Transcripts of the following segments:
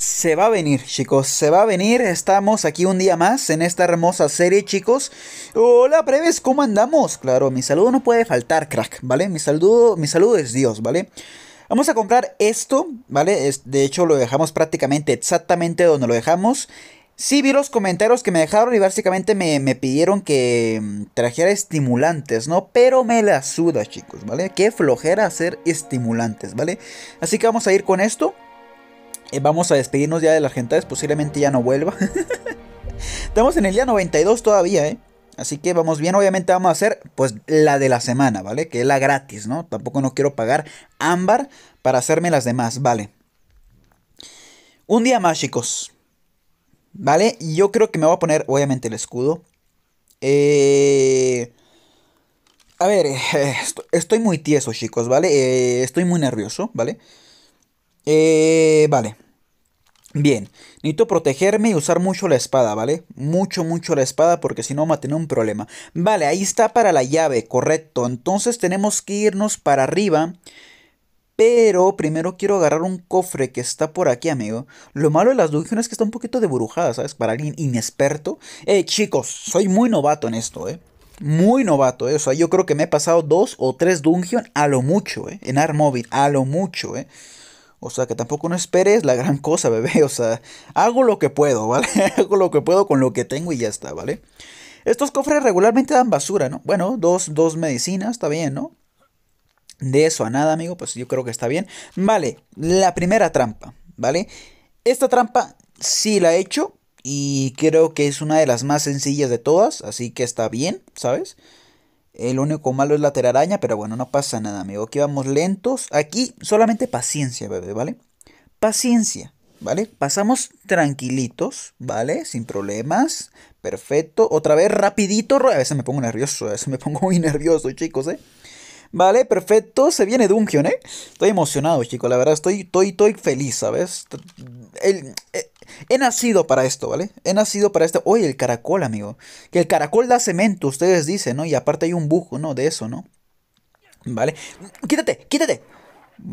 se va a venir, chicos, se va a venir. Estamos aquí un día más en esta hermosa serie, chicos. Hola, breves, ¿cómo andamos? Claro, mi saludo no puede faltar, crack, ¿vale? Mi saludo, mi saludo es Dios, ¿vale? Vamos a comprar esto, ¿vale? de hecho, lo dejamos prácticamente exactamente donde lo dejamos. Sí vi los comentarios que me dejaron y básicamente me, me pidieron que mm, trajera estimulantes, ¿no? Pero me la suda, chicos, ¿vale? Qué flojera hacer estimulantes, ¿vale? Así que vamos a ir con esto. Eh, vamos a despedirnos ya de las es posiblemente ya no vuelva. Estamos en el día 92 todavía, ¿eh? Así que vamos bien, obviamente vamos a hacer pues la de la semana, ¿vale? Que es la gratis, ¿no? Tampoco no quiero pagar ámbar para hacerme las demás, ¿vale? Un día más, chicos. ¿Vale? Yo creo que me voy a poner, obviamente, el escudo. Eh... A ver, eh, estoy muy tieso, chicos, ¿vale? Eh, estoy muy nervioso, ¿vale? vale eh, vale. Bien, necesito protegerme y usar mucho la espada, ¿vale? Mucho, mucho la espada porque si no va a tener un problema. Vale, ahí está para la llave, correcto. Entonces tenemos que irnos para arriba. Pero primero quiero agarrar un cofre que está por aquí, amigo. Lo malo de las dungeons es que está un poquito de burujada, ¿sabes? Para alguien inexperto. Eh, chicos, soy muy novato en esto, ¿eh? Muy novato, ¿eh? O sea, yo creo que me he pasado dos o tres dungeons a lo mucho, ¿eh? En Móvil, a lo mucho, ¿eh? O sea, que tampoco no esperes la gran cosa, bebé. O sea, hago lo que puedo, ¿vale? hago lo que puedo con lo que tengo y ya está, ¿vale? Estos cofres regularmente dan basura, ¿no? Bueno, dos, dos medicinas, está bien, ¿no? De eso a nada, amigo, pues yo creo que está bien. Vale, la primera trampa, ¿vale? Esta trampa sí la he hecho y creo que es una de las más sencillas de todas, así que está bien, ¿sabes? El único malo es la teraraña, pero bueno, no pasa nada, amigo. Aquí vamos lentos. Aquí solamente paciencia, bebé, ¿vale? Paciencia, ¿vale? Pasamos tranquilitos, ¿vale? Sin problemas. Perfecto. Otra vez, rapidito. A veces me pongo nervioso, a veces me pongo muy nervioso, chicos, ¿eh? Vale, perfecto. Se viene Dungeon, ¿eh? Estoy emocionado, chicos. La verdad, estoy, feliz, ¿sabes? el, eh, He nacido para esto, ¿vale? He nacido para esto. Oye, el caracol, amigo. Que el caracol da cemento, ustedes dicen, ¿no? Y aparte hay un bujo, ¿no? De eso, ¿no? ¿Vale? Quítate, quítate.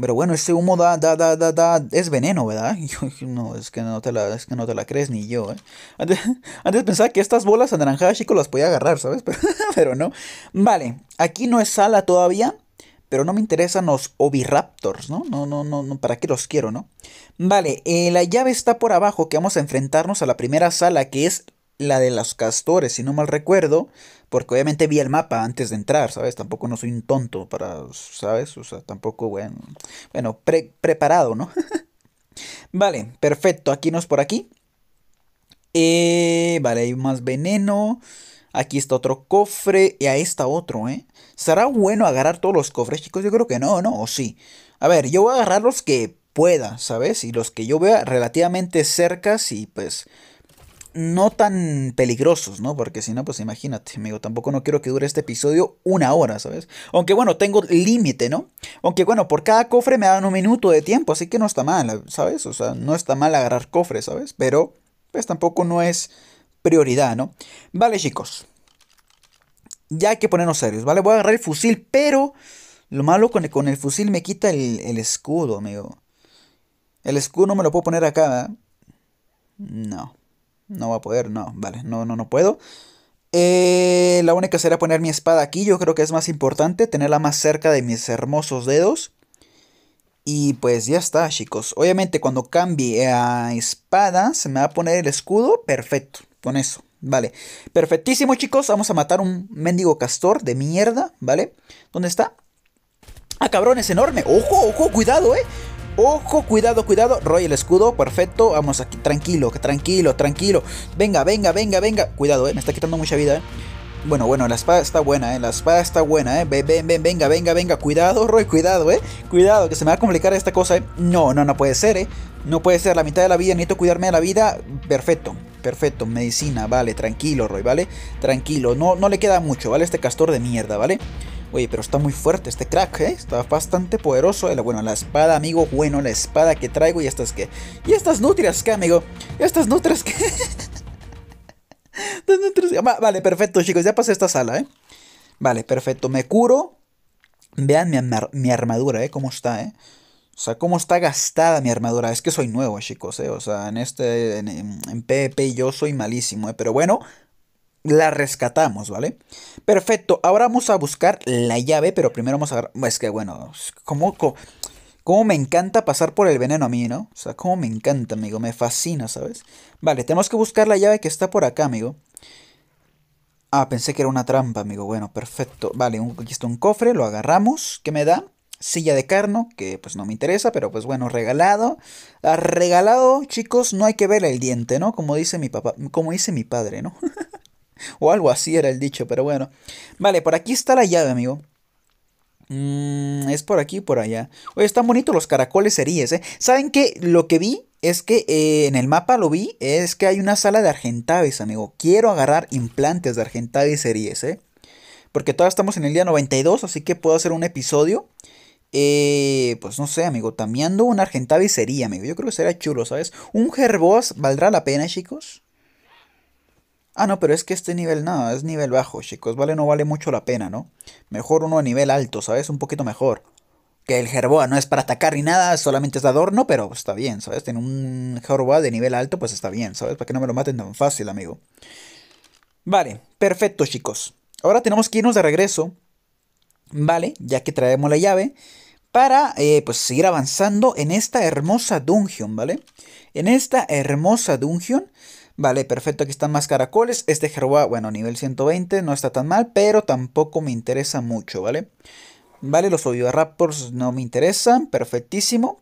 Pero bueno, ese humo da, da, da, da, es veneno, ¿verdad? no, es que no te la, es no te la crees ni yo, ¿eh? Antes, pensaba que estas bolas anaranjadas, chicos, las podía agarrar, ¿sabes? Pero, pero no. Vale, aquí no es sala todavía pero no me interesan los oviraptors, ¿no? No, no, no, no, ¿para qué los quiero, no? Vale, eh, la llave está por abajo, que vamos a enfrentarnos a la primera sala, que es la de los castores, si no mal recuerdo, porque obviamente vi el mapa antes de entrar, ¿sabes? Tampoco no soy un tonto para, ¿sabes? O sea, tampoco, bueno, bueno, preparado, ¿no? vale, perfecto, aquí no es por aquí. Eh, vale, hay más veneno. Aquí está otro cofre y ahí está otro, ¿eh? ¿Será bueno agarrar todos los cofres, chicos? Yo creo que no, ¿no? O sí. A ver, yo voy a agarrar los que pueda, ¿sabes? Y los que yo vea relativamente cerca, y pues no tan peligrosos, ¿no? Porque si no, pues imagínate, amigo, tampoco no quiero que dure este episodio una hora, ¿sabes? Aunque bueno, tengo límite, ¿no? Aunque bueno, por cada cofre me dan un minuto de tiempo, así que no está mal, ¿sabes? O sea, no está mal agarrar cofres, ¿sabes? Pero pues tampoco no es prioridad, ¿no? Vale, chicos ya hay que ponernos serios, ¿vale? Voy a agarrar el fusil, pero lo malo con el, con el fusil me quita el, escudo, amigo. El escudo no me lo puedo poner acá. No, no va a poder, no, vale, no, no, no puedo. Eh, la única será poner mi espada aquí, yo creo que es más importante, tenerla más cerca de mis hermosos dedos. Y pues ya está, chicos. Obviamente cuando cambie a espada, se me va a poner el escudo, perfecto, con eso. Vale, perfectísimo chicos, vamos a matar un mendigo castor de mierda, ¿vale? ¿Dónde está? Ah, cabrón, es enorme, ojo, ojo, cuidado, eh Ojo, cuidado, cuidado. Roy el escudo, perfecto. Vamos aquí, tranquilo, tranquilo, tranquilo. Venga, venga, venga, venga. Cuidado, eh, me está quitando mucha vida, eh. Bueno, bueno, la espada está buena, eh. La espada está buena, eh. Ven, ven, ven, venga, venga, venga. Cuidado, Roy, cuidado, eh. Cuidado, que se me va a complicar esta cosa, eh. No, no, no puede ser, eh. No puede ser, la mitad de la vida, necesito cuidarme de la vida. Perfecto, perfecto, medicina, vale, tranquilo, Roy, ¿vale? Tranquilo, no, no le queda mucho, ¿vale? Este castor de mierda, ¿vale? Oye, pero está muy fuerte este crack, ¿eh? Está bastante poderoso. Eh, bueno, la espada, amigo, bueno, la espada que traigo y estas que... Y estas nutrias qué, amigo. ¿Y estas nutrias que... vale, perfecto, chicos, ya pasé esta sala, ¿eh? Vale, perfecto, me curo. Vean mi, mi armadura, ¿eh? Cómo está, ¿eh? O sea, cómo está gastada mi armadura. Es que soy nuevo, chicos, ¿eh? O sea, en este, en, en PvP yo soy malísimo, ¿eh? Pero bueno, la rescatamos, ¿vale? Perfecto, ahora vamos a buscar la llave, pero primero vamos a... Es que bueno, como... Cómo me encanta pasar por el veneno a mí, ¿no? O sea, cómo me encanta, amigo. Me fascina, ¿sabes? Vale, tenemos que buscar la llave que está por acá, amigo. Ah, pensé que era una trampa, amigo. Bueno, perfecto. Vale, un, aquí está un cofre, lo agarramos. ¿Qué me da? silla de carno, que pues no me interesa, pero pues bueno, regalado. Ah, regalado, chicos, no hay que ver el diente, ¿no? Como dice mi papá, como dice mi padre, ¿no? o algo así era el dicho, pero bueno. Vale, por aquí está la llave, amigo. Mm, es por aquí, por allá. Oye, están bonitos los caracoles series, ¿eh? ¿Saben qué? Lo que vi es que eh, en el mapa lo vi, es que hay una sala de argentaves, amigo. Quiero agarrar implantes de Argentavis series. ¿eh? Porque todavía estamos en el día 92, así que puedo hacer un episodio eh, pues no sé, amigo. Tameando un Argentavisería, amigo. Yo creo que será chulo, ¿sabes? Un herbos valdrá la pena, chicos. Ah, no, pero es que este nivel nada, es nivel bajo, chicos. Vale, no vale mucho la pena, ¿no? Mejor uno a nivel alto, ¿sabes? Un poquito mejor. Que el Gerboa no es para atacar ni nada, solamente es de adorno, pero está bien, ¿sabes? Tiene un Gerboas de nivel alto, pues está bien, ¿sabes? Para que no me lo maten tan fácil, amigo. Vale, perfecto, chicos. Ahora tenemos que irnos de regreso ¿vale? Ya que traemos la llave para eh, pues seguir avanzando en esta hermosa dungeon, ¿vale? En esta hermosa dungeon, vale, perfecto, aquí están más caracoles. Este Jeroboa, bueno, nivel 120, no está tan mal, pero tampoco me interesa mucho, ¿vale? Vale, los Ovivaraptors no me interesan, perfectísimo.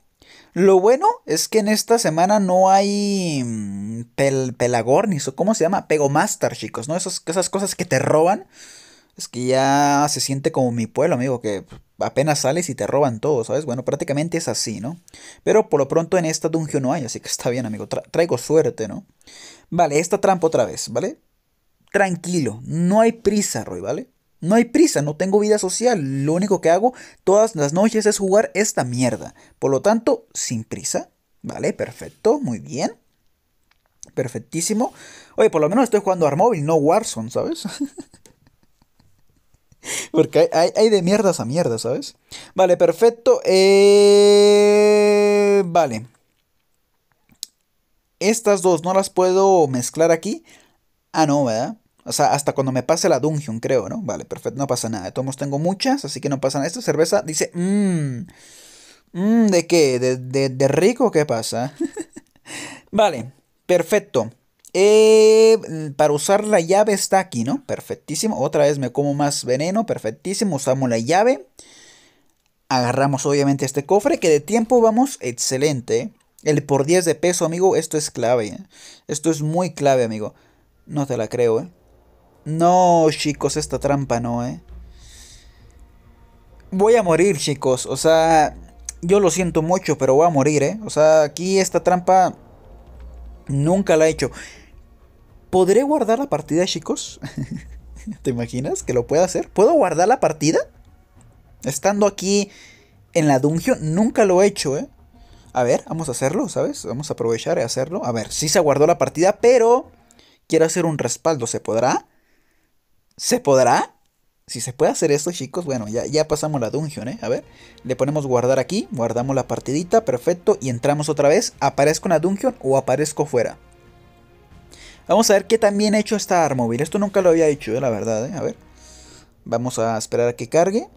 Lo bueno es que en esta semana no hay mm, pel pelagornis o cómo se llama, master, chicos, ¿no? Esas, esas cosas que te roban es que ya se siente como mi pueblo, amigo, que apenas sales y te roban todo, ¿sabes? Bueno, prácticamente es así, ¿no? Pero por lo pronto en esta dungeon no hay, así que está bien, amigo. traigo suerte, ¿no? Vale, esta trampa otra vez, ¿vale? Tranquilo, no hay prisa, Roy, ¿vale? No hay prisa, no tengo vida social. Lo único que hago todas las noches es jugar esta mierda. Por lo tanto, sin prisa. Vale, perfecto, muy bien. Perfectísimo. Oye, por lo menos estoy jugando Armóvil, no Warzone, ¿sabes? Porque hay, de mierdas a mierdas, ¿sabes? Vale, perfecto. Eh, vale. Estas dos no las puedo mezclar aquí. Ah, no, ¿verdad? O sea, hasta cuando me pase la dungeon, creo, ¿no? Vale, perfecto, no pasa nada. De todos tengo muchas, así que no pasa nada. Esta cerveza dice, mmm. Mmm, ¿de qué? ¿De, de, de rico? ¿Qué pasa? vale, perfecto. Eh, para usar la llave está aquí, ¿no? Perfectísimo. Otra vez me como más veneno. Perfectísimo. Usamos la llave. Agarramos obviamente este cofre. Que de tiempo vamos excelente. ¿eh? El por 10 de peso, amigo. Esto es clave. ¿eh? Esto es muy clave, amigo. No te la creo, ¿eh? No, chicos. Esta trampa no, ¿eh? Voy a morir, chicos. O sea, yo lo siento mucho, pero voy a morir, ¿eh? O sea, aquí esta trampa nunca la he hecho. ¿Podré guardar la partida, chicos? ¿Te imaginas que lo pueda hacer? ¿Puedo guardar la partida? Estando aquí en la dungeon, nunca lo he hecho, ¿eh? A ver, vamos a hacerlo, ¿sabes? Vamos a aprovechar y hacerlo. A ver, sí se guardó la partida, pero quiero hacer un respaldo. ¿Se podrá? ¿Se podrá? Si se puede hacer esto, chicos, bueno, ya, ya pasamos la dungeon, ¿eh? A ver, le ponemos guardar aquí, guardamos la partidita, perfecto, y entramos otra vez. ¿Aparezco en la dungeon o aparezco fuera? Vamos a ver qué también he hecho esta móvil Esto nunca lo había hecho, eh, la verdad, eh. A ver. Vamos a esperar a que cargue.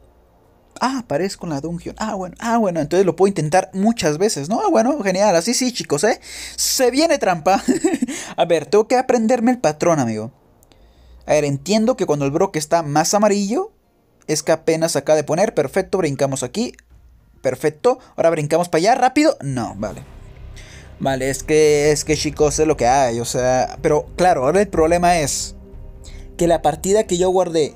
Ah, aparezco con la dungeon. Ah, bueno. Ah, bueno. Entonces lo puedo intentar muchas veces, ¿no? Ah, bueno. Genial. Así sí, chicos, ¿eh? Se viene trampa. a ver, tengo que aprenderme el patrón, amigo. A ver, entiendo que cuando el broque está más amarillo... Es que apenas acaba de poner. Perfecto, brincamos aquí. Perfecto. Ahora brincamos para allá. Rápido. No, vale. Vale, es que es que chicos es lo que hay, o sea, pero claro, ahora el problema es que la partida que yo guardé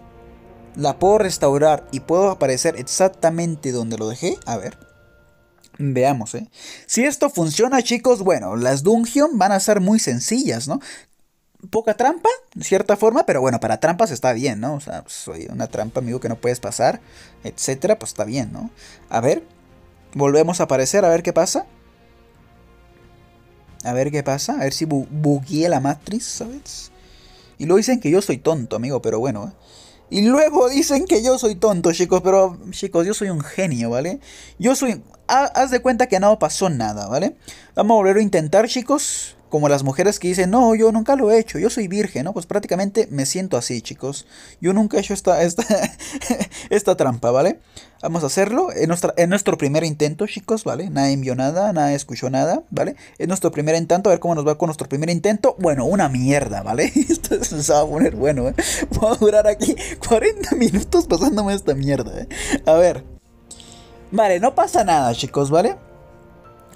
la puedo restaurar y puedo aparecer exactamente donde lo dejé. A ver. Veamos, ¿eh? Si esto funciona, chicos, bueno, las dungeon van a ser muy sencillas, ¿no? Poca trampa, en cierta forma, pero bueno, para trampas está bien, ¿no? O sea, soy pues, una trampa, amigo, que no puedes pasar, etcétera, pues está bien, ¿no? A ver, volvemos a aparecer, a ver qué pasa. A ver qué pasa, a ver si bugueé la matriz, ¿sabes? Y luego dicen que yo soy tonto, amigo, pero bueno. ¿eh? Y luego dicen que yo soy tonto, chicos, pero chicos, yo soy un genio, ¿vale? Yo soy... Haz de cuenta que no pasó nada, ¿vale? Vamos a volver a intentar, chicos como las mujeres que dicen, no, yo nunca lo he hecho, yo soy virgen, ¿no? Pues prácticamente me siento así, chicos. Yo nunca he hecho esta, esta, esta trampa, ¿vale? Vamos a hacerlo en, en nuestro primer intento, chicos, ¿vale? Nadie envió nada, nadie escuchó nada, ¿vale? En nuestro primer intento, a ver cómo nos va con nuestro primer intento. Bueno, una mierda, ¿vale? Esto se va a poner bueno, ¿eh? Voy a durar aquí 40 minutos pasándome esta mierda, ¿eh? A ver. Vale, no pasa nada, chicos, ¿vale?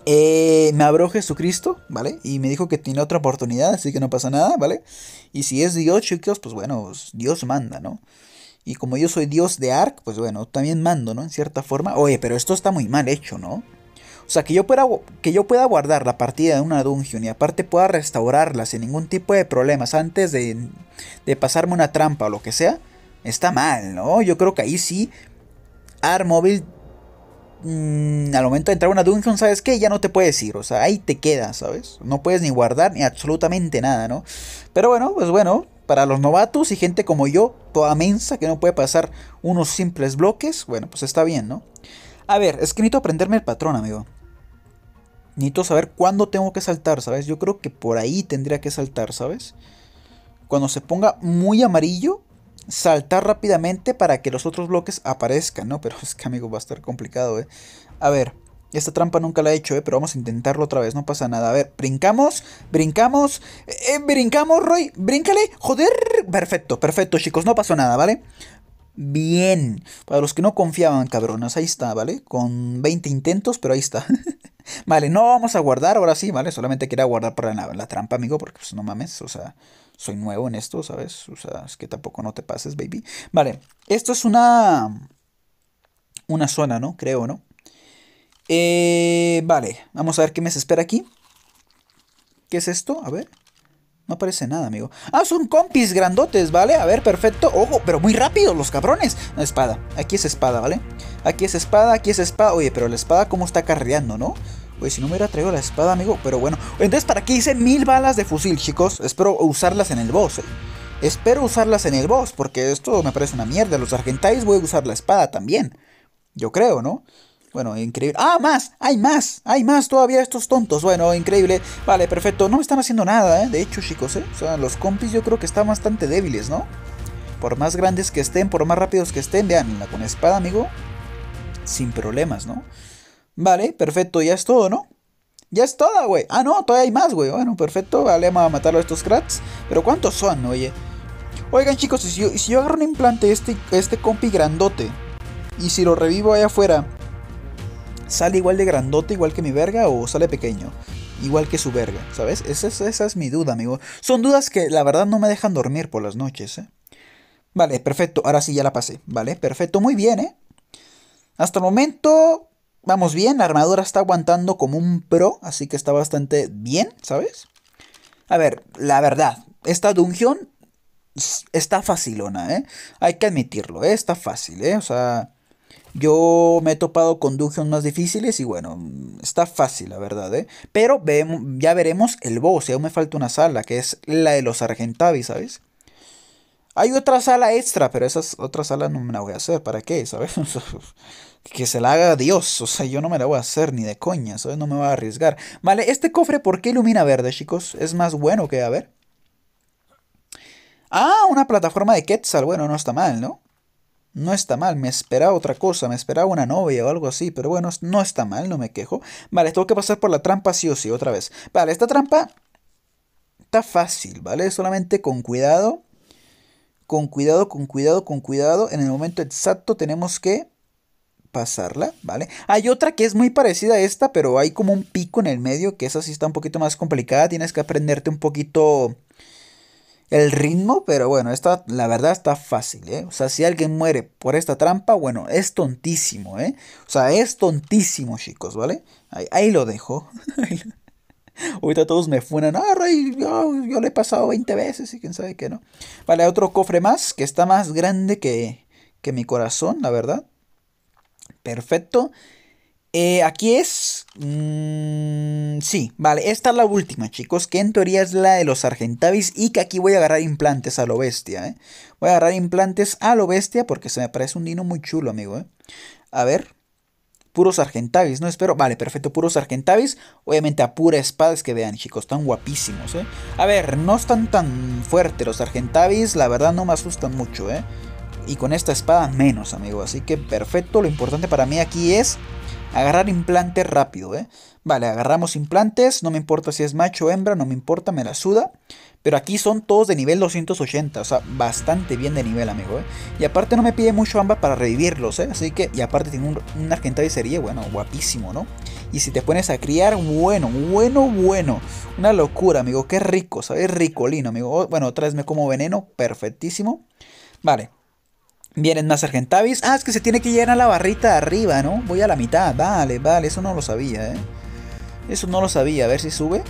Eh, me abrió Jesucristo, ¿vale? Y me dijo que tiene otra oportunidad, así que no pasa nada, ¿vale? Y si es Dios, chicos, pues bueno, Dios manda, ¿no? Y como yo soy Dios de Ark, pues bueno, también mando, ¿no? En cierta forma. Oye, pero esto está muy mal hecho, ¿no? O sea, que yo pueda, que yo pueda guardar la partida de una dungeon y aparte pueda restaurarla sin ningún tipo de problemas antes de, de pasarme una trampa o lo que sea, está mal, ¿no? Yo creo que ahí sí, Armóvil Mm, al momento de entrar a una dungeon, ¿sabes qué? Ya no te puedes ir, o sea, ahí te quedas, ¿sabes? No puedes ni guardar ni absolutamente nada, ¿no? Pero bueno, pues bueno, para los novatos y gente como yo, toda mensa que no puede pasar unos simples bloques, bueno, pues está bien, ¿no? A ver, es que necesito aprenderme el patrón, amigo. Necesito saber cuándo tengo que saltar, ¿sabes? Yo creo que por ahí tendría que saltar, ¿sabes? Cuando se ponga muy amarillo, saltar rápidamente para que los otros bloques aparezcan, ¿no? Pero es que, amigo, va a estar complicado, ¿eh? A ver, esta trampa nunca la he hecho, ¿eh? Pero vamos a intentarlo otra vez, no pasa nada. A ver, brincamos, brincamos, eh, eh, brincamos, Roy, bríncale, joder. Perfecto, perfecto, chicos, no pasó nada, ¿vale? Bien, para los que no confiaban, cabronas, ahí está, ¿vale? Con 20 intentos, pero ahí está. vale, no vamos a guardar ahora sí, ¿vale? Solamente quería guardar para la, la trampa, amigo, porque pues no mames, o sea soy nuevo en esto, ¿sabes? O sea, es que tampoco no te pases, baby. Vale, esto es una... Una zona, ¿no? Creo, ¿no? Eh, vale, vamos a ver qué me espera aquí. ¿Qué es esto? A ver. No aparece nada, amigo. Ah, son compis grandotes, ¿vale? A ver, perfecto. Ojo, pero muy rápido, los cabrones. No, espada. Aquí es espada, ¿vale? Aquí es espada, aquí es espada. Oye, pero la espada cómo está carreando, ¿no? Pues si no me hubiera traído la espada, amigo. Pero bueno. Entonces, ¿para qué hice mil balas de fusil, chicos? Espero usarlas en el boss, eh. Espero usarlas en el boss, porque esto me parece una mierda. Los argentáis voy a usar la espada también. Yo creo, ¿no? Bueno, increíble. ¡Ah, más! ¡Hay más! ¡Hay más todavía estos tontos! Bueno, increíble. Vale, perfecto. No me están haciendo nada, ¿eh? De hecho, chicos, ¿eh? O sea, los compis yo creo que están bastante débiles, ¿no? Por más grandes que estén, por más rápidos que estén, vean, con espada, amigo, sin problemas, ¿no? Vale, perfecto, ya es todo, ¿no? Ya es toda, güey. Ah, no, todavía hay más, güey. Bueno, perfecto, vale, vamos a matarlo a estos crats. Pero ¿cuántos son, oye? Oigan, chicos, si yo, si yo agarro un implante, este, este compi grandote, y si lo revivo allá afuera, ¿sale igual de grandote, igual que mi verga, o sale pequeño? Igual que su verga, ¿sabes? Esa, esa es mi duda, amigo. Son dudas que la verdad no me dejan dormir por las noches, ¿eh? Vale, perfecto. Ahora sí ya la pasé. Vale, perfecto. Muy bien, ¿eh? Hasta el momento, vamos bien, la armadura está aguantando como un pro, así que está bastante bien, ¿sabes? A ver, la verdad, esta dungeon está facilona, ¿eh? Hay que admitirlo, ¿eh? está fácil, ¿eh? O sea, yo me he topado con dungeons más difíciles y bueno, está fácil, la verdad, ¿eh? Pero ya veremos el boss, y aún me falta una sala, que es la de los Argentavis, ¿sabes? Hay otra sala extra, pero esas otra sala no me la voy a hacer. ¿Para qué? ¿Sabes? que se la haga Dios. O sea, yo no me la voy a hacer ni de coña. ¿Sabes? No me voy a arriesgar. Vale, este cofre, ¿por qué ilumina verde, chicos? Es más bueno que, a ver. Ah, una plataforma de Quetzal. Bueno, no está mal, ¿no? No está mal. Me esperaba otra cosa. Me esperaba una novia o algo así. Pero bueno, no está mal, no me quejo. Vale, tengo que pasar por la trampa sí o sí, otra vez. Vale, esta trampa está fácil, ¿vale? Solamente con cuidado con cuidado, con cuidado, con cuidado. En el momento exacto tenemos que pasarla, ¿vale? Hay otra que es muy parecida a esta, pero hay como un pico en el medio, que esa sí está un poquito más complicada. Tienes que aprenderte un poquito el ritmo, pero bueno, esta la verdad está fácil, ¿eh? O sea, si alguien muere por esta trampa, bueno, es tontísimo, ¿eh? O sea, es tontísimo, chicos, ¿vale? Ahí, ahí lo dejo. Ahorita todos me funan, ah, yo, le he pasado 20 veces y quién sabe qué, ¿no? Vale, otro cofre más que está más grande que, que mi corazón, la verdad. Perfecto. Eh, aquí es... Mm, sí, vale, esta es la última, chicos, que en teoría es la de los Argentavis y que aquí voy a agarrar implantes a lo bestia, ¿eh? Voy a agarrar implantes a lo bestia porque se me parece un dino muy chulo, amigo, ¿eh? A ver, puros argentavis, ¿no? Espero. Vale, perfecto, puros argentavis. Obviamente a pura espada es que vean, chicos, están guapísimos, ¿eh? A ver, no están tan fuertes los argentavis, la verdad no me asustan mucho, ¿eh? Y con esta espada menos, amigo. Así que perfecto, lo importante para mí aquí es agarrar implantes rápido, ¿eh? Vale, agarramos implantes, no me importa si es macho o hembra, no me importa, me la suda. Pero aquí son todos de nivel 280, o sea, bastante bien de nivel, amigo. ¿eh? Y aparte no me pide mucho ambas para revivirlos, ¿eh? Así que, y aparte tiene un, un sería, bueno, guapísimo, ¿no? Y si te pones a criar, bueno, bueno, bueno. Una locura, amigo. Qué rico, ¿sabes? Ricolino, amigo. Oh, bueno, otra vez me como veneno, perfectísimo. Vale. Vienen más Argentavis. Ah, es que se tiene que llenar la barrita de arriba, ¿no? Voy a la mitad. Vale, vale, eso no lo sabía, ¿eh? Eso no lo sabía. A ver si sube.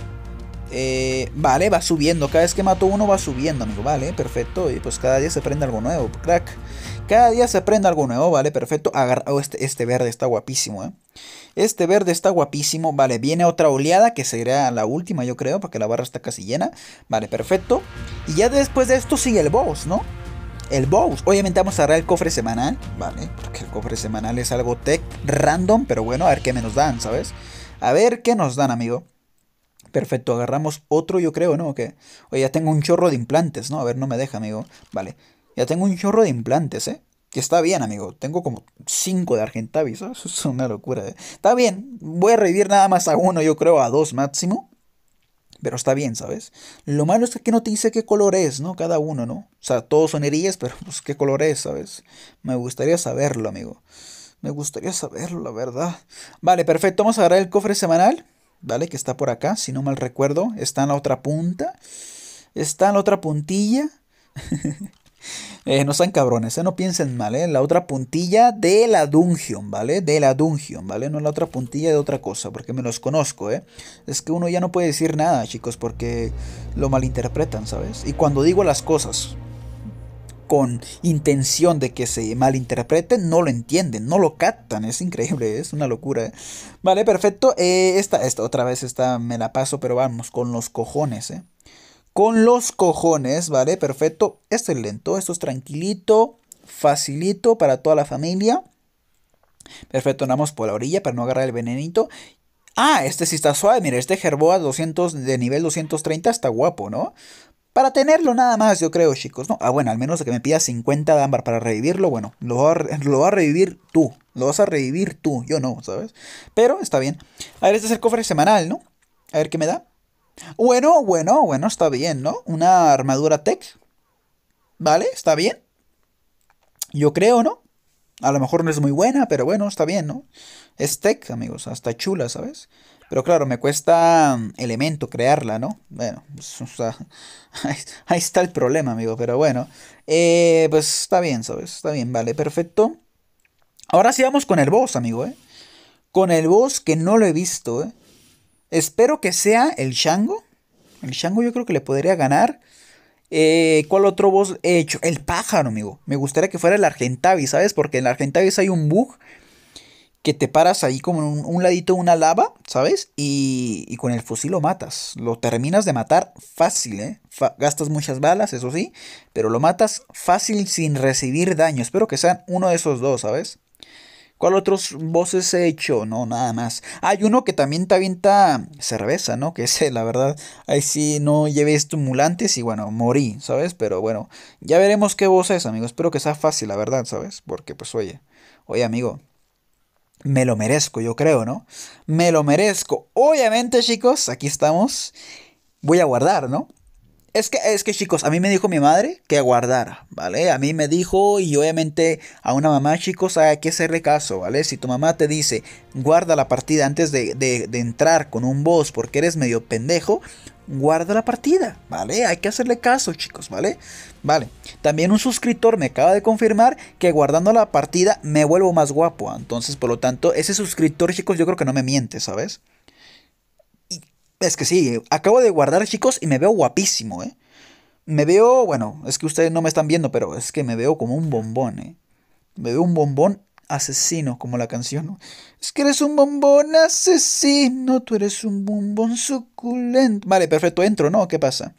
Eh, vale, va subiendo. Cada vez que mato uno va subiendo, amigo. Vale, perfecto. Y pues cada día se prende algo nuevo, crack. Cada día se prende algo nuevo, vale, perfecto. Agarra oh, este, este, verde está guapísimo, eh. Este verde está guapísimo. Vale, viene otra oleada que será la última, yo creo, porque la barra está casi llena. Vale, perfecto. Y ya después de esto sigue el boss, ¿no? el boss. Obviamente vamos a agarrar el cofre semanal, ¿vale? Porque el cofre semanal es algo tech random, pero bueno, a ver qué me nos dan, ¿sabes? A ver qué nos dan, amigo. Perfecto, agarramos otro, yo creo, ¿no? Que, oye, ya tengo un chorro de implantes, ¿no? A ver, no me deja, amigo. Vale, ya tengo un chorro de implantes, ¿eh? Que está bien, amigo. Tengo como cinco de Argentavis. ¿eh? es una locura. ¿eh? Está bien. Voy a revivir nada más a uno, yo creo, a dos máximo. Pero está bien, ¿sabes? Lo malo es que no te dice qué color es, ¿no? Cada uno, ¿no? O sea, todos son heridas, pero pues qué color es, ¿sabes? Me gustaría saberlo, amigo. Me gustaría saberlo, la verdad. Vale, perfecto. Vamos a agarrar el cofre semanal. ¿vale? Que está por acá, si no mal recuerdo, está en la otra punta, está en la otra puntilla. Eh, no sean cabrones, eh, no piensen mal, ¿eh? La otra puntilla de la dungeon, ¿vale? De la dungeon, ¿vale? No la otra puntilla de otra cosa, porque me los conozco, ¿eh? Es que uno ya no puede decir nada, chicos, porque lo malinterpretan, ¿sabes? Y cuando digo las cosas, con intención de que se malinterpreten, no lo entienden, no lo captan. Es increíble, es una locura. ¿eh? Vale, perfecto. Eh, esta, esta, otra vez esta me la paso, pero vamos, con los cojones, ¿eh? Con los cojones, vale, perfecto. Esto es lento, esto es tranquilito, facilito para toda la familia. Perfecto, andamos por la orilla para no agarrar el venenito. Ah, este sí está suave. Mira, este Gerboa 200 de nivel 230 está guapo, ¿no? Para tenerlo nada más, yo creo, chicos. No, ah, bueno, al menos que me pidas 50 de ámbar para revivirlo, bueno, lo vas a revivir tú. Lo vas a revivir tú, yo no, ¿sabes? Pero está bien. A ver, este es el cofre semanal, ¿no? A ver qué me da. Bueno, bueno, bueno, está bien, ¿no? Una armadura tech. ¿Vale? ¿Está bien? Yo creo, ¿no? A lo mejor no es muy buena, pero bueno, está bien, ¿no? Es tech, amigos, hasta chula, ¿sabes? Pero claro, me cuesta mm, elemento crearla, ¿no? Bueno, pues, o sea, ahí está el problema, amigo. Pero bueno, eh, pues está bien, ¿sabes? Está bien, vale, perfecto. Ahora sí vamos con el boss, amigo, ¿eh? Con el boss que no lo he visto, ¿eh? Espero que sea el Shango. El Shango yo creo que le podría ganar. Eh, ¿Cuál otro boss he hecho? El pájaro, amigo. Me gustaría que fuera el Argentavis, ¿sabes? Porque en el Argentavis hay un bug que te paras ahí como en un, ladito de una lava, ¿sabes? Y, y, con el fusil lo matas. Lo terminas de matar fácil, ¿eh? gastas muchas balas, eso sí, pero lo matas fácil sin recibir daño. Espero que sean uno de esos dos, ¿sabes? ¿Cuál otros voces he hecho? No, nada más. Hay uno que también te avienta cerveza, ¿no? Que sé, la verdad, ahí sí no llevé estimulantes y bueno, morí, ¿sabes? Pero bueno, ya veremos qué voz es, amigo. Espero que sea fácil, la verdad, ¿sabes? Porque pues oye, oye, amigo, me lo merezco, yo creo, ¿no? Me lo merezco. Obviamente, chicos, aquí estamos. Voy a guardar, ¿no? Es que, es que chicos, a mí me dijo mi madre que aguardara, ¿vale? A mí me dijo y obviamente a una mamá, chicos, hay que hacerle caso, ¿vale? Si tu mamá te dice, guarda la partida antes de, de, de entrar con un boss porque eres medio pendejo, guarda la partida, ¿vale? Hay que hacerle caso, chicos, ¿vale? Vale, también un suscriptor me acaba de confirmar que guardando la partida me vuelvo más guapo. Entonces, por lo tanto, ese suscriptor, chicos, yo creo que no me miente, ¿sabes? es que sí, acabo de guardar, chicos, y me veo guapísimo, ¿eh? Me veo, bueno, es que ustedes no me están viendo, pero es que me veo como un bombón, ¿eh? Me veo un bombón asesino, como la canción. Es que eres un bombón asesino, tú eres un bombón suculento. Vale, perfecto, entro, ¿no? ¿Qué pasa?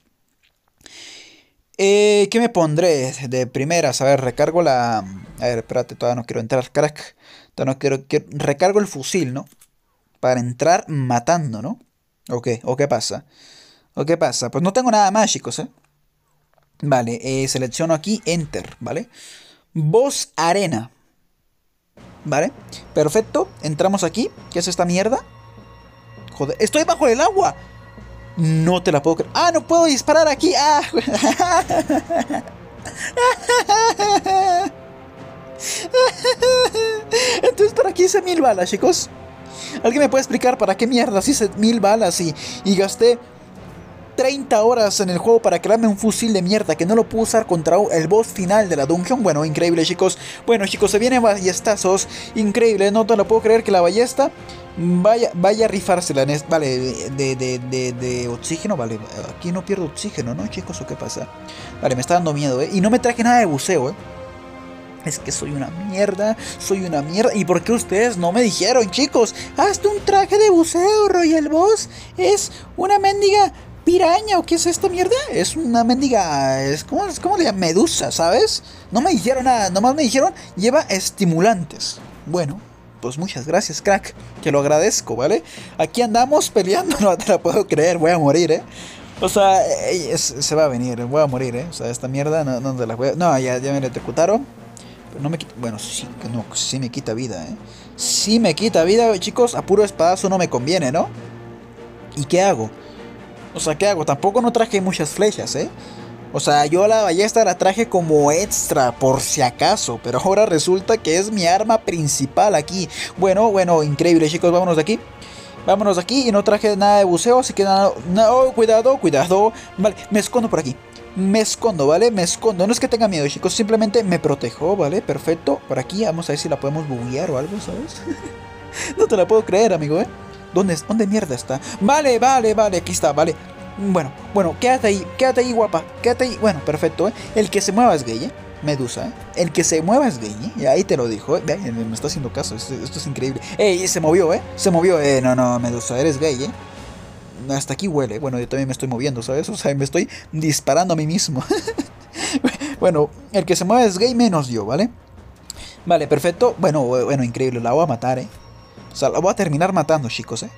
Eh, ¿Qué me pondré? De primera? a ver, recargo la... A ver, espérate, todavía no quiero entrar, crack. Todavía no quiero... Recargo el fusil, ¿no? Para entrar matando, ¿no? Ok, ¿o qué pasa? ¿O qué pasa? Pues no tengo nada más, ¿eh? Vale, selecciono aquí Enter, ¿vale? Voz Arena. ¿Vale? Perfecto, entramos aquí. ¿Qué es esta mierda? Joder, estoy bajo el agua. No te la puedo creer. ¡Ah, no puedo disparar aquí! ¡Ah! Entonces, ¿para aquí hice mil balas, chicos? ¿Alguien me puede explicar para qué mierda hice mil balas y, gasté 30 horas en el juego para crearme un fusil de mierda que no lo puedo usar contra el boss final de la dungeon. Bueno, increíble, chicos. Bueno, chicos, se vienen ballestazos. Increíble, no te lo puedo creer que la ballesta Vaya, vaya a rifársela, en vale, de, de, de, de, oxígeno, vale, aquí no pierdo oxígeno, ¿no, chicos? ¿O qué pasa? Vale, me está dando miedo, ¿eh? Y no me traje nada de buceo, ¿eh? Es que soy una mierda, soy una mierda. ¿Y por qué ustedes no me dijeron, chicos? Hazte un traje de buceo, Royal Boss. Es una mendiga piraña o qué es esta mierda? Es una mendiga, es como, es la medusa, ¿sabes? No me dijeron nada, nomás me dijeron lleva estimulantes. Bueno, pues muchas gracias, crack. Que lo agradezco, ¿vale? Aquí andamos peleando, no te la puedo creer, voy a morir, ¿eh? O sea, se va a venir, voy a morir, ¿eh? O sea, esta mierda no, la voy No, ya, ya me electrocutaron. Pero no me Bueno, sí, no, sí me quita vida, ¿eh? Sí me quita vida, chicos. A puro espadazo no me conviene, ¿no? ¿Y qué hago? O sea, ¿qué hago? Tampoco no traje muchas flechas, ¿eh? O sea, yo la ballesta la traje como extra, por si acaso, pero ahora resulta que es mi arma principal aquí. Bueno, bueno, increíble chicos, vámonos de aquí. Vámonos de aquí y no traje nada de buceo, así que nada, no, cuidado, cuidado. Vale, me escondo por aquí. Me escondo, ¿vale? Me escondo. No es que tenga miedo, chicos, simplemente me protejo, ¿vale? Perfecto. Por aquí, vamos a ver si la podemos buguear o algo, ¿sabes? no te la puedo creer, amigo, ¿eh? ¿Dónde, ¿Dónde mierda está? Vale, vale, vale, aquí está, vale. Bueno, bueno, quédate ahí, quédate ahí, guapa, quédate ahí. Bueno, perfecto, ¿eh? El que se mueva es gay, ¿eh? Medusa, ¿eh? El que se mueva es gay, ¿eh? Y ahí te lo dijo, ¿eh? Me está haciendo caso, esto, es increíble. ¡Ey! Se movió, ¿eh? Se movió, ¿eh? No, no, Medusa, eres gay, ¿eh? Hasta aquí huele. Bueno, yo también me estoy moviendo, ¿sabes? O sea, me estoy disparando a mí mismo. bueno, el que se mueva es gay menos yo, ¿vale? Vale, perfecto. Bueno, bueno, increíble. La voy a matar, ¿eh? O sea, la voy a terminar matando, chicos, ¿eh?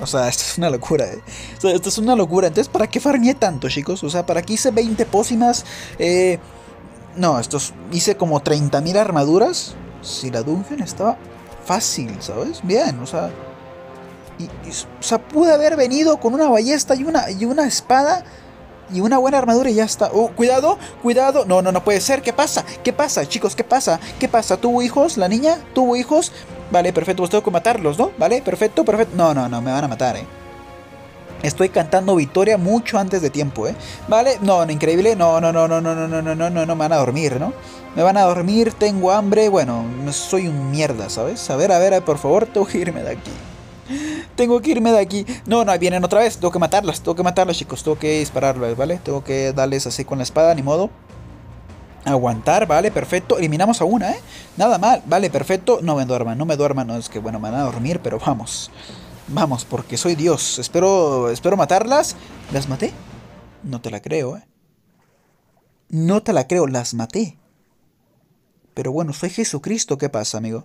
O sea, esto es una locura, eh. O sea, esto es una locura. Entonces, ¿para qué farmeé tanto, chicos? O sea, ¿para qué hice 20 pócimas? Eh, no, estos hice como 30.000 armaduras. Si la dungeon estaba fácil, ¿sabes? Bien, o sea... o sea, pude haber venido con una ballesta y una, y una espada y una buena armadura y ya está. Oh, cuidado, cuidado. No, no, no puede ser. ¿Qué pasa? ¿Qué pasa, chicos? ¿Qué pasa? ¿Qué pasa? ¿Tuvo hijos la niña? ¿Tuvo hijos? Vale, perfecto. Pues tengo que matarlos, ¿no? Vale, perfecto, perfecto. No, no, no, me van a matar, eh. Estoy cantando victoria mucho antes de tiempo, ¿eh? Vale, no, no, increíble. No, no, no, no, no, no, no, no, no, no, no me van a dormir, ¿no? Me van a dormir, tengo hambre. Bueno, soy un mierda, ¿sabes? A ver, a ver, por favor, tengo que irme de aquí tengo que irme de aquí. No, no, vienen otra vez. Tengo que matarlas, tengo que matarlas, chicos. Tengo que dispararlas, ¿vale? Tengo que darles así con la espada, ni modo. Aguantar, vale, perfecto. Eliminamos a una, ¿eh? Nada mal, vale, perfecto. No me duerman, no me duerman. No, es que bueno, me van a dormir, pero vamos. Vamos, porque soy Dios. Espero, espero matarlas. ¿Las maté? No te la creo, ¿eh? No te la creo, las maté. Pero bueno, soy Jesucristo, ¿qué pasa, amigo?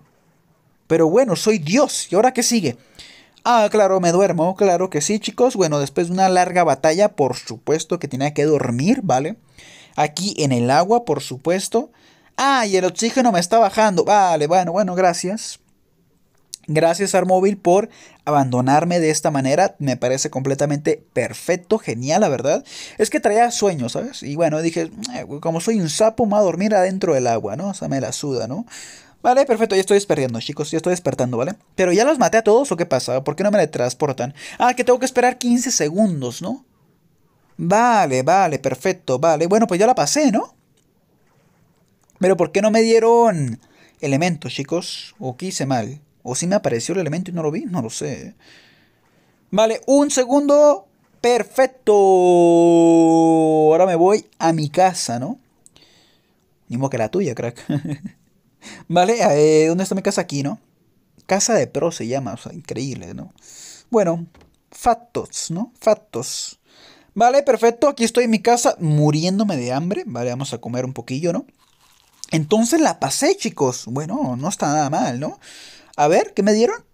Pero bueno, soy Dios. ¿Y ahora qué sigue? Ah, claro, me duermo, claro que sí, chicos. Bueno, después de una larga batalla, por supuesto que tenía que dormir, ¿vale? Aquí en el agua, por supuesto. Ah, y el oxígeno me está bajando. Vale, bueno, bueno, gracias. Gracias Armóvil por abandonarme de esta manera. Me parece completamente perfecto, genial, la verdad. Es que traía sueños, ¿sabes? Y bueno, dije, eh, como soy un sapo, me voy a dormir adentro del agua, ¿no? O sea, me la suda, ¿no? Vale, perfecto, ya estoy despertando, chicos, ya estoy despertando, ¿vale? Pero ya los maté a todos o qué pasa? ¿Por qué no me transportan? Ah, que tengo que esperar 15 segundos, ¿no? Vale, vale, perfecto, vale. Bueno, pues ya la pasé, ¿no? Pero ¿por qué no me dieron elementos, chicos? O quise mal. O si me apareció el elemento y no lo vi, no lo sé. Vale, un segundo. Perfecto. Ahora me voy a mi casa, ¿no? Ni modo que la tuya, crack. Vale, eh, ¿dónde está mi casa aquí, no? Casa de Pro se llama, o sea, increíble, ¿no? Bueno, factos, ¿no? Factos. Vale, perfecto, aquí estoy en mi casa muriéndome de hambre. Vale, vamos a comer un poquillo, ¿no? Entonces la pasé, chicos. Bueno, no está nada mal, ¿no? A ver, ¿qué me dieron?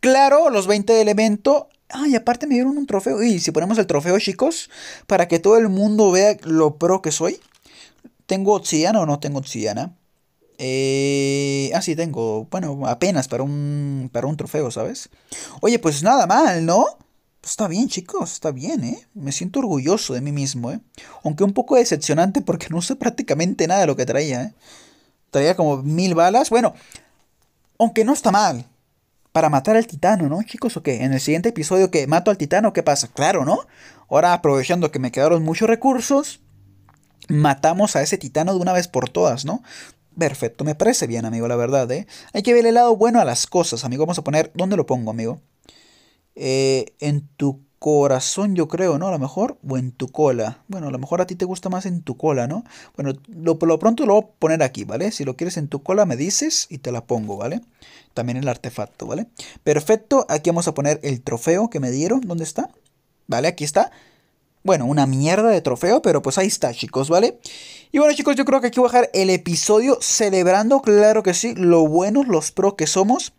Claro, los 20 de elemento. Ay, aparte me dieron un trofeo. Y si ponemos el trofeo, chicos, para que todo el mundo vea lo pro que soy. ¿Tengo obsidiana o no tengo obsidiana? Eh, ah, sí, tengo. Bueno, apenas para un, para un trofeo, ¿sabes? Oye, pues nada mal, ¿no? Pues está bien, chicos, está bien, ¿eh? Me siento orgulloso de mí mismo, ¿eh? Aunque un poco decepcionante porque no sé prácticamente nada de lo que traía, ¿eh? Traía como mil balas. Bueno, aunque no está mal. Para matar al titano, ¿no, chicos? ¿O qué? En el siguiente episodio que mato al titano, ¿qué pasa? Claro, ¿no? Ahora, aprovechando que me quedaron muchos recursos, matamos a ese titano de una vez por todas, ¿no? Perfecto, me parece bien, amigo, la verdad, ¿eh? Hay que ver el lado bueno a las cosas, amigo. Vamos a poner, ¿dónde lo pongo, amigo? Eh, en tu corazón, yo creo, ¿no? A lo mejor, o en tu cola. Bueno, a lo mejor a ti te gusta más en tu cola, ¿no? Bueno, lo, lo pronto lo voy a poner aquí, ¿vale? Si lo quieres en tu cola, me dices y te la pongo, ¿vale? También el artefacto, ¿vale? Perfecto, aquí vamos a poner el trofeo que me dieron. ¿Dónde está? ¿Vale? Aquí está. Bueno, una mierda de trofeo, pero pues ahí está, chicos, ¿vale? Y bueno, chicos, yo creo que aquí voy a dejar el episodio celebrando, claro que sí, lo buenos, los pro que somos.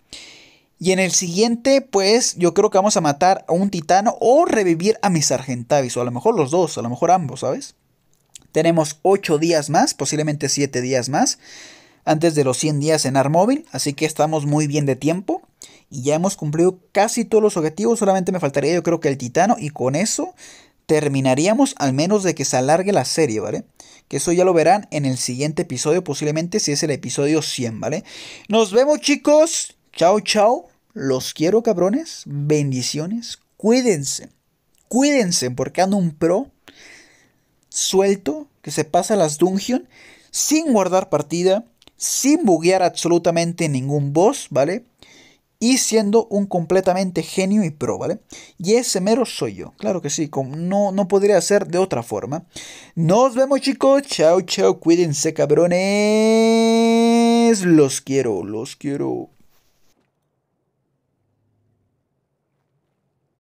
Y en el siguiente, pues yo creo que vamos a matar a un titano o revivir a mis Argentavis, o a lo mejor los dos, a lo mejor ambos, ¿sabes? Tenemos 8 días más, posiblemente 7 días más, antes de los 100 días en Armóvil, así que estamos muy bien de tiempo. Y ya hemos cumplido casi todos los objetivos, solamente me faltaría yo creo que el titano, y con eso terminaríamos al menos de que se alargue la serie, ¿vale? Que eso ya lo verán en el siguiente episodio, posiblemente si es el episodio 100, ¿vale? Nos vemos chicos, chao, chao, los quiero cabrones, bendiciones, cuídense, cuídense porque ando un pro suelto que se pasa las dungeon sin guardar partida, sin buguear absolutamente ningún boss, ¿vale? y siendo un completamente genio y pro, ¿vale? Y ese mero soy yo, claro que sí, no, no podría ser de otra forma. Nos vemos chicos, chao, chao, cuídense cabrones, los quiero, los quiero.